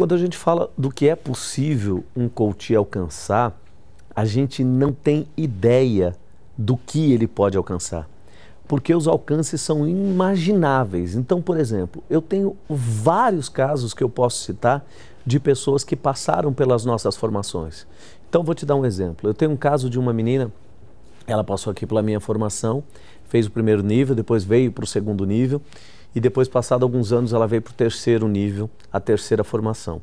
Quando a gente fala do que é possível um coach alcançar, a gente não tem ideia do que ele pode alcançar, porque os alcances são imagináveis. Então, por exemplo, eu tenho vários casos que eu posso citar de pessoas que passaram pelas nossas formações. Então, vou te dar um exemplo. Eu tenho um caso de uma menina, ela passou aqui pela minha formação, fez o primeiro nível, depois veio para o segundo nível e depois, passado alguns anos, ela veio para o terceiro nível, a terceira formação.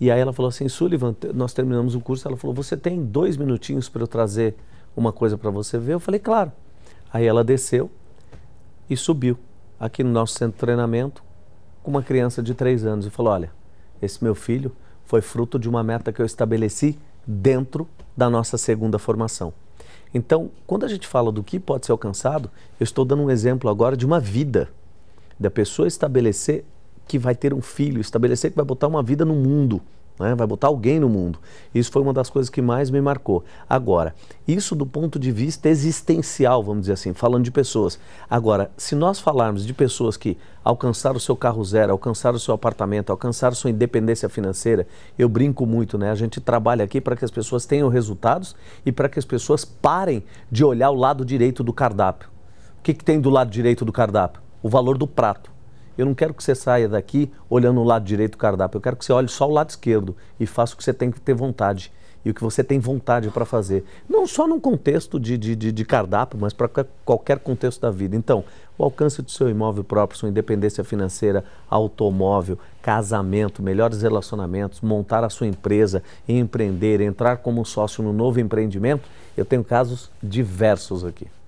E aí ela falou assim, Sullivan, nós terminamos o curso. Ela falou, você tem dois minutinhos para eu trazer uma coisa para você ver? Eu falei, claro. Aí ela desceu e subiu aqui no nosso centro de treinamento com uma criança de três anos e falou, olha, esse meu filho foi fruto de uma meta que eu estabeleci dentro da nossa segunda formação. Então, quando a gente fala do que pode ser alcançado, eu estou dando um exemplo agora de uma vida da pessoa estabelecer que vai ter um filho, estabelecer que vai botar uma vida no mundo, né? vai botar alguém no mundo. Isso foi uma das coisas que mais me marcou. Agora, isso do ponto de vista existencial, vamos dizer assim, falando de pessoas. Agora, se nós falarmos de pessoas que alcançaram o seu carro zero, alcançaram o seu apartamento, alcançaram sua independência financeira, eu brinco muito, né? A gente trabalha aqui para que as pessoas tenham resultados e para que as pessoas parem de olhar o lado direito do cardápio. O que, que tem do lado direito do cardápio? o valor do prato. Eu não quero que você saia daqui olhando o lado direito do cardápio. Eu quero que você olhe só o lado esquerdo e faça o que você tem que ter vontade e o que você tem vontade para fazer. Não só num contexto de, de, de cardápio, mas para qualquer contexto da vida. Então, o alcance do seu imóvel próprio, sua independência financeira, automóvel, casamento, melhores relacionamentos, montar a sua empresa, empreender, entrar como sócio no novo empreendimento. Eu tenho casos diversos aqui.